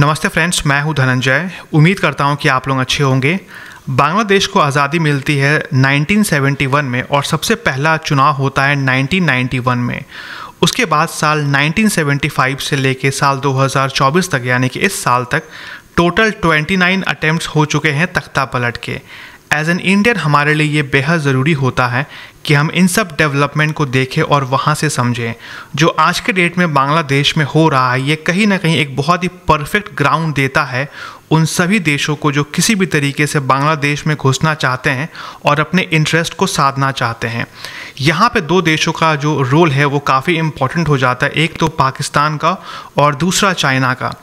नमस्ते फ्रेंड्स मैं हूं धनंजय उम्मीद करता हूं कि आप लोग अच्छे होंगे बांग्लादेश को आज़ादी मिलती है 1971 में और सबसे पहला चुनाव होता है 1991 में उसके बाद साल 1975 से लेकर साल 2024 तक यानी कि इस साल तक टोटल 29 अटेम्प्ट्स हो चुके हैं तख्ता पलट के एज एन इंडियन हमारे लिए ये बेहद ज़रूरी होता है कि हम इन सब डेवलपमेंट को देखें और वहाँ से समझें जो आज के डेट में बांग्लादेश में हो रहा है ये कहीं ना कहीं एक बहुत ही परफेक्ट ग्राउंड देता है उन सभी देशों को जो किसी भी तरीके से बांग्लादेश में घुसना चाहते हैं और अपने इंटरेस्ट को साधना चाहते हैं यहाँ पे दो देशों का जो रोल है वो काफ़ी इम्पॉर्टेंट हो जाता है एक तो पाकिस्तान का और दूसरा चाइना का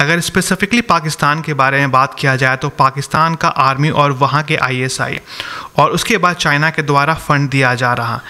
अगर स्पेसिफिकली पाकिस्तान के बारे में बात किया जाए तो पाकिस्तान का आर्मी और वहाँ के आईएसआई और उसके बाद चाइना के द्वारा फंड दिया जा रहा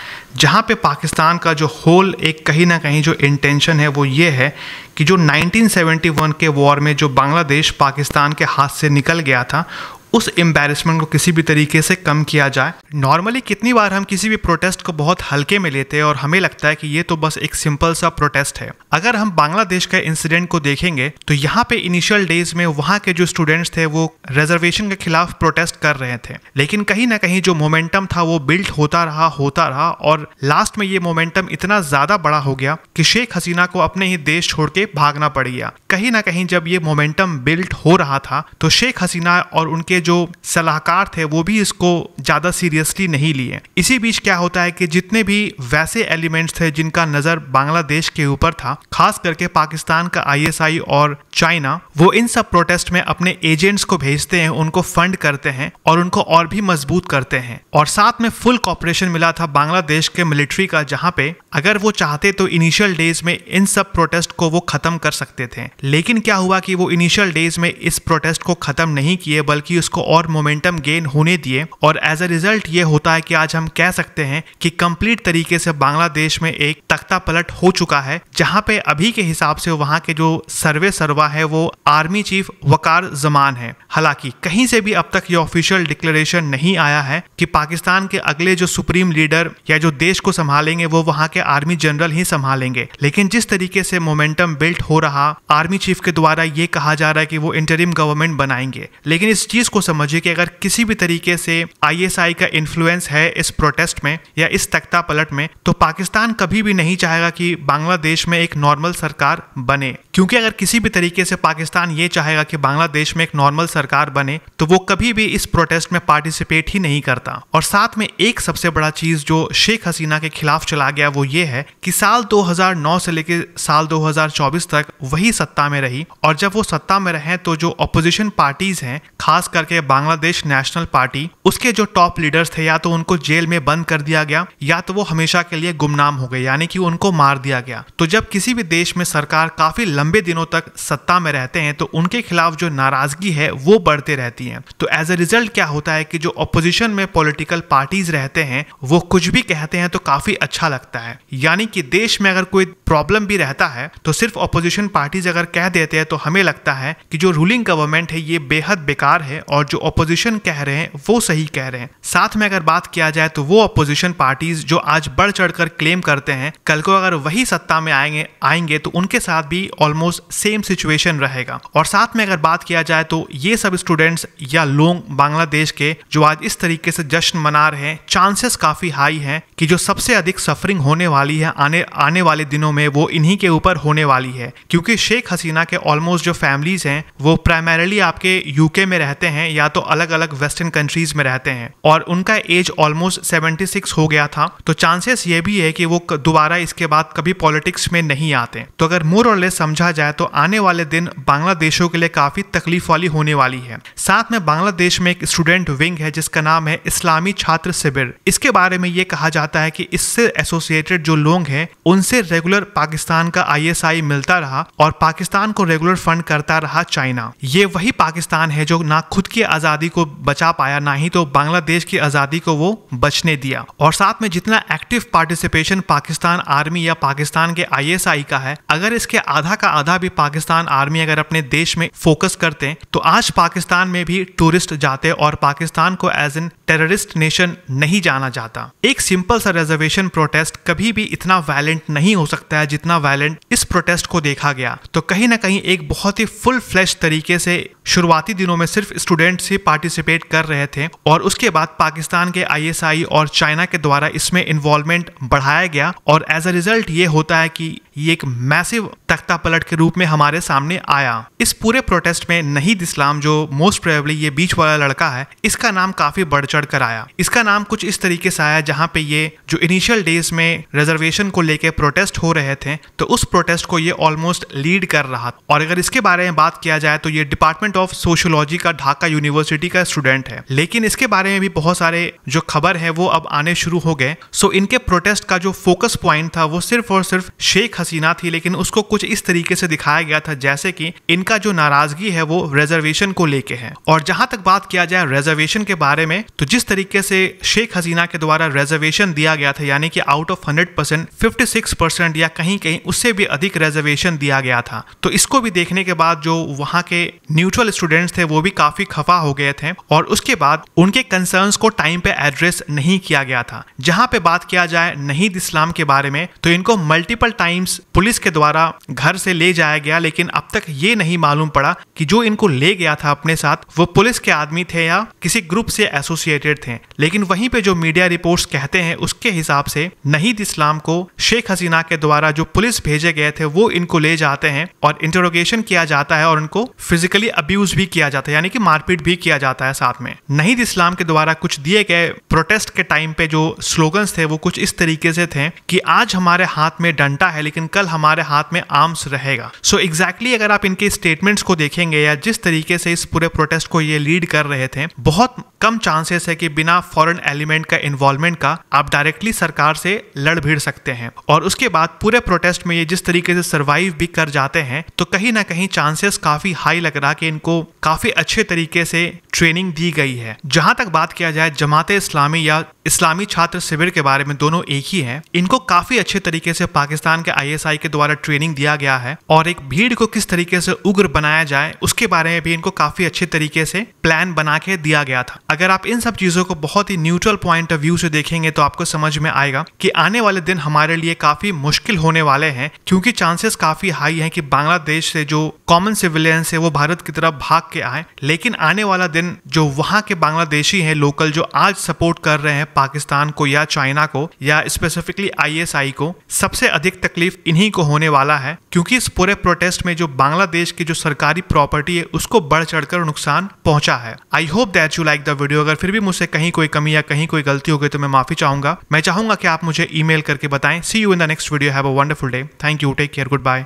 जहाँ पे पाकिस्तान का जो होल एक कहीं ना कहीं जो इंटेंशन है वो ये है कि जो 1971 के वॉर में जो बांग्लादेश पाकिस्तान के हाथ से निकल गया था उस एम्बेरसमेंट को किसी भी तरीके से कम किया जाए नॉर्मली कितनी बार हम किसी भी प्रोटेस्ट को बहुत हल्के में लेते हैं और हमें लगता है कि ये तो बस एक सिंपल सा प्रोटेस्ट है अगर हम बांग्लादेश के इंसिडेंट को देखेंगे तो यहाँ पे इनिशियल डेज में वहाँ के जो स्टूडेंट्स थे वो रिजर्वेशन के खिलाफ प्रोटेस्ट कर रहे थे लेकिन कहीं ना कहीं जो मोमेंटम था वो बिल्ड होता रहा होता रहा और लास्ट में ये मोमेंटम इतना ज्यादा बड़ा हो गया कि शेख हसीना को अपने ही देश छोड़ के भागना पड़ गया कहीं ना कहीं जब ये मोमेंटम बिल्ड हो रहा था तो शेख हसीना और उनके जो सलाहकार थे वो भी इसको ज़्यादा सीरियसली नहीं लिए इसी बीच क्या होता है कि जितने भी वैसे एलिमेंट्स थे जिनका नज़र बांग्लादेश के ऊपर था खास करके पाकिस्तान का आईएसआई और चाइना वो इन सब प्रोटेस्ट में अपने एजेंट्स को भेजते हैं उनको फंड करते हैं और उनको और भी मजबूत करते हैं और साथ में फुल कॉपरेशन मिला था बांग्लादेश के मिलिट्री का जहाँ पे अगर वो चाहते तो इनिशियल डेज में इन सब प्रोटेस्ट को वो खत्म कर सकते थे लेकिन क्या हुआ कि वो इनिशियल डेज में इस प्रोटेस्ट को खत्म नहीं किए बल्कि उसको को और मोमेंटम गेन होने दिए और एज ए रिजल्ट ये होता है कि आज हम कह सकते हैं कि कंप्लीट तरीके से बांग्लादेश में एक तख्ता पलट हो चुका है जहां पे अभी के हिसाब से वहां के जो सर्वे सर्वा है वो आर्मी चीफ वकार जमान है हालांकि कहीं से भी अब तक ये ऑफिशियल डिक्लेरेशन नहीं आया है कि पाकिस्तान के अगले जो सुप्रीम लीडर या जो देश को संभालेंगे वो वहाँ के आर्मी जनरल ही संभालेंगे लेकिन जिस तरीके से मोमेंटम बिल्ट हो रहा आर्मी चीफ के द्वारा ये कहा जा रहा है कि वो इंटरिम गवर्नमेंट बनाएंगे लेकिन इस चीज को समझिए कि अगर किसी भी तरीके से आईएसआई का इन्फ्लुएंस है इस प्रोटेस्ट में या इस तख्ता पलट में तो पाकिस्तान कभी भी नहीं चाहेगा कि बांग्लादेश में एक नॉर्मल सरकार बने क्योंकि अगर किसी भी तरीके से पाकिस्तान ये चाहेगा कि बांग्लादेश में एक नॉर्मल सरकार बने तो वो कभी भी इस प्रोटेस्ट में पार्टिसिपेट ही नहीं करता और साथ में एक सबसे बड़ा चीज जो शेख हसीना के खिलाफ चला गया वो ये है कि साल 2009 से लेकर साल 2024 तक वही सत्ता में रही और जब वो सत्ता में रहे तो जो ऑपोजिशन पार्टीज हैं खासकर करके बांग्लादेश नेशनल पार्टी उसके जो टॉप लीडर्स थे या तो उनको जेल में बंद कर दिया गया या तो वो हमेशा के लिए गुमनाम हो गए यानी कि उनको मार दिया गया तो जब किसी भी देश में सरकार काफी लंबे दिनों तक सत्ता में रहते हैं तो उनके खिलाफ जो नाराजगी है वो बढ़ते रहती है तो एज ए रिजल्ट क्या होता है कि जो अपोजिशन में पोलिटिकल पार्टीज रहते हैं वो कुछ भी कहते हैं तो काफी अच्छा लगता है यानी कि देश में अगर कोई प्रॉब्लम भी रहता है तो सिर्फ अपोजिशन पार्टीज अगर कह देते हैं तो हमें लगता है कि जो रूलिंग गवर्नमेंट है ये बेहद बेकार है और जो अपोजिशन कह रहे हैं वो सही कह रहे हैं साथ में अगर बात किया जाए तो वो अपोजिशन पार्टीज जो आज बढ़ चढ़ कर क्लेम करते हैं कल को अगर वही सत्ता में आएंगे आएंगे तो उनके साथ भी ऑलमोस्ट सेम सिचुएशन रहेगा और साथ में अगर बात किया जाए तो ये सब स्टूडेंट्स या लोग बांग्लादेश के जो आज इस तरीके से जश्न मना रहे हैं चांसेस काफी हाई है कि जो सबसे अधिक सफरिंग होने वाली है आने आने वाले दिनों में वो इन्हीं के ऊपर होने वाली है क्योंकि शेख हसीना के ऑलमोस्ट जो फैमिलीज हैं वो प्राइमरली आपके यूके में रहते हैं हैं या तो अलग अलग वेस्टर्न कंट्रीज में रहते हैं और उनका एज ऑलमोस्ट सेवेंटी सिक्स हो गया था तो चांसेस ये भी है कि वो दोबारा इसके बाद कभी पॉलिटिक्स में नहीं आते तो अगर मोर और लेस समझा जाए तो आने वाले दिन बांग्लादेशों के लिए काफी तकलीफ वाली होने वाली है साथ में बांग्लादेश में एक स्टूडेंट विंग है जिसका नाम है इस्लामी छात्र शिविर इसके बारे में ये कहा जाता है कि इससे एसोसिएटेड जो लोग हैं उनसे रेगुलर पाकिस्तान का आईएसआई मिलता रहा और पाकिस्तान को रेगुलर फंड करता रहा चाइना ये वही पाकिस्तान है जो ना खुद की आज़ादी को बचा पाया ना ही तो बांग्लादेश की आज़ादी को वो बचने दिया और साथ में जितना एक्टिव पार्टिसिपेशन पाकिस्तान आर्मी या पाकिस्तान के आईएसआई का है अगर इसके आधा का आधा भी पाकिस्तान आर्मी अगर अपने देश में फोकस करते तो आज पाकिस्तान में भी टूरिस्ट जाते और पाकिस्तान को एज एन टेररिस्ट नेशन नहीं जाना जाता एक सिंपल सा रिजर्वेशन प्रोटेस्ट कभी भी इतना वायलेंट नहीं हो सकता है जितना वायलेंट इस प्रोटेस्ट को देखा गया तो कहीं ना कहीं एक बहुत ही फुल फ्लैश तरीके से शुरुआती दिनों में सिर्फ स्टूडेंट स्टूडेंट्स ही पार्टिसिपेट कर रहे थे और उसके बाद पाकिस्तान के आईएसआई और चाइना के द्वारा इसमें इन्वॉल्वमेंट बढ़ाया गया और एज अ रिजल्ट ये होता है कि ये एक मैसिव तख्ता पलट के रूप में हमारे सामने आया इस पूरे प्रोटेस्ट में नहीद इस्लाम जो मोस्ट प्रेबली ये बीच वाला लड़का है इसका नाम काफी बढ़ चढ़ कर आया इसका नाम कुछ इस तरीके से आया जहाँ पे ये जो इनिशियल डेज में रिजर्वेशन को लेके प्रोटेस्ट हो रहे थे तो उस प्रोटेस्ट को ये ऑलमोस्ट लीड कर रहा था और अगर इसके बारे में बात किया जाए तो ये डिपार्टमेंट ऑफ सोशोलॉजी का ढाका यूनिवर्सिटी का स्टूडेंट है लेकिन इसके बारे में भी बहुत सारे जो खबर है वो अब आने शुरू हो गए सो इनके प्रोटेस्ट का जो फोकस पॉइंट था वो सिर्फ और सिर्फ शेख हसीना थी लेकिन उसको कुछ इस तरीके से दिखाया गया था जैसे कि इनका जो नाराजगी है वो रिजर्वेशन को लेके है और जहां तक बात किया जाए रिजर्वेशन के बारे में तो जिस तरीके से शेख हसीना के द्वारा रिजर्वेशन दिया गया था यानी कि out of hundred percent fifty six percent या कहीं कहीं उससे भी अधिक रिजर्वेशन दिया गया था तो इसको भी देखने के बाद जो वहां के न्यूट्रल स्टूडेंट्स थे वो भी काफी खफा हो गए थे और उसके बाद उनके कंसर्न को टाइम पे एड्रेस नहीं किया गया था जहां पे बात किया जाए नहीं इस्लाम के बारे में तो इनको मल्टीपल टाइम्स पुलिस के द्वारा घर से ले जाया गया लेकिन अब तक ये नहीं मालूम पड़ा कि जो इनको ले गया था अपने साथ वो पुलिस के आदमी थे या किसी ग्रुप से एसोसिएटेड थे लेकिन वहीं पे जो मीडिया रिपोर्ट्स कहते हैं उसके हिसाब से नहीद इस्लाम को शेख हसीना के द्वारा जो पुलिस भेजे गए थे वो इनको ले जाते हैं और इंटरोगेशन किया जाता है और उनको फिजिकली अब्यूज भी किया जाता है यानी कि मारपीट भी किया जाता है साथ में नहीद इस्लाम के द्वारा कुछ दिए गए प्रोटेस्ट के टाइम पे जो स्लोगन्स थे वो कुछ इस तरीके से थे कि आज हमारे हाथ में डंटा है लेकिन लेकिन कल हमारे हाथ में आर्म्स रहेगा सो so एग्जैक्टली exactly अगर आप इनके स्टेटमेंट्स को देखेंगे या जिस तरीके से इस पूरे प्रोटेस्ट को ये लीड कर रहे थे बहुत कम चांसेस है कि बिना फॉरेन एलिमेंट का इन्वॉल्वमेंट का आप डायरेक्टली सरकार से लड़ भिड़ सकते हैं और उसके बाद पूरे प्रोटेस्ट में ये जिस तरीके से सर्वाइव भी कर जाते हैं तो कहीं ना कहीं चांसेस काफी हाई लग रहा कि इनको काफी अच्छे तरीके से ट्रेनिंग दी गई है जहां तक बात किया जाए जमात इस्लामी या इस्लामी छात्र शिविर के बारे में दोनों एक ही हैं इनको काफी अच्छे तरीके से पाकिस्तान के आईएसआई के द्वारा ट्रेनिंग दिया गया है और एक भीड़ को किस तरीके से उग्र बनाया जाए उसके बारे में भी इनको काफी अच्छे तरीके से प्लान बना के दिया गया था अगर आप इन सब चीज़ों को बहुत ही न्यूट्रल पॉइंट ऑफ व्यू से देखेंगे तो आपको समझ में आएगा कि आने वाले दिन हमारे लिए काफ़ी मुश्किल होने वाले हैं क्योंकि चांसेस काफ़ी हाई हैं कि बांग्लादेश से जो कॉमन सिविलियंस है वो भारत की तरफ भाग के आए लेकिन आने वाला दिन जो वहाँ के बांग्लादेशी हैं लोकल जो आज सपोर्ट कर रहे हैं पाकिस्तान को या चाइना को या स्पेसिफिकली आईएसआई को सबसे अधिक तकलीफ इन्हीं को होने वाला है क्योंकि इस पूरे प्रोटेस्ट में जो बांग्लादेश की जो सरकारी प्रॉपर्टी है उसको बढ़ चढ़कर नुकसान पहुंचा है I hope that you like the video अगर फिर भी मुझसे कहीं कोई कमी या कहीं कोई गलती हो गई तो मैं माफी चाहूंगा मैं चाहूंगा कि आप मुझे ईमेल करके बताएं see you in the next video have a wonderful day thank you take care good bye